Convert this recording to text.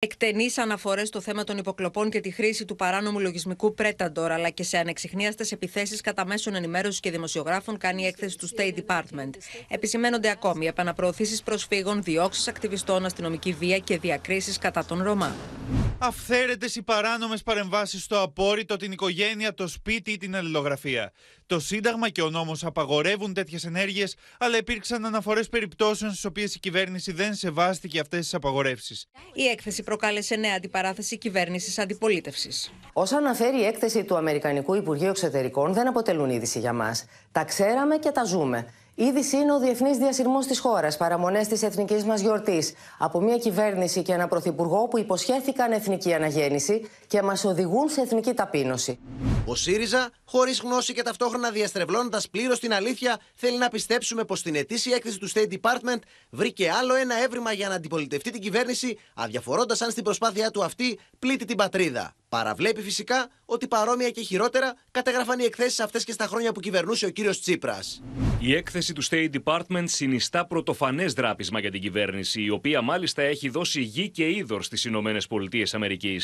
Εκτενείς αναφορές στο θέμα των υποκλοπών και τη χρήση του παράνομου λογισμικού Πρέταντορ, αλλά και σε ανεξιχνίαστες επιθέσεις κατά μέσων ενημέρωσης και δημοσιογράφων, κάνει η έκθεση του State Department. Επισημένονται ακόμη επαναπροωθήσεις προσφύγων, διώξεις ακτιβιστών, αστυνομική βία και διακρίσεις κατά τον Ρωμά. Αυθαίρετες οι παράνομες παρεμβάσεις στο απόρριτο, την οικογένεια, το σπίτι ή την αλληλογραφία. Το Σύνταγμα και ο νόμος απαγορεύουν τέτοιες ενέργειες, αλλά υπήρξαν αναφορές περιπτώσεων στις οποίες η κυβέρνηση δεν σεβάστηκε αυτές τις απαγορεύσεις. Η έκθεση προκάλεσε νέα αντιπαράθεση κυβέρνησης αντιπολίτευσης. Όσα αναφέρει η έκθεση του Αμερικανικού Υπουργείου Εξωτερικών δεν αποτελούν είδηση για μας. Τα ξέραμε και τα ζούμε. Ήδη είναι ο διεθνής διασυρμός της χώρας, παραμονές της εθνικής μας γιορτής. Από μια κυβέρνηση και ένα πρωθυπουργό που υποσχέθηκαν εθνική αναγέννηση και μας οδηγούν σε εθνική ταπείνωση. Ο ΣΥΡΙΖΑ, χωρίς γνώση και ταυτόχρονα διαστρεβλώνοντας πλήρως την αλήθεια, θέλει να πιστέψουμε πως στην ετήσια έκθεση του State Department βρήκε άλλο ένα έβριμα για να αντιπολιτευτεί την κυβέρνηση, αδιαφορώντας αν στην προσπάθειά του αυτή πλήττει την πατρίδα. Παραβλέπει φυσικά ότι παρόμοια και χειρότερα καταγραφανε οι εκθέσεις αυτές και στα χρόνια που κυβερνούσε ο κύριος Τσίπρας. Η έκθεση του State Department συνιστά πρωτοφανές δράπισμα για την κυβέρνηση, η οποία μάλιστα έχει δώσει γη και είδωρ στις Ηνωμένες Πολιτείες Αμερικής.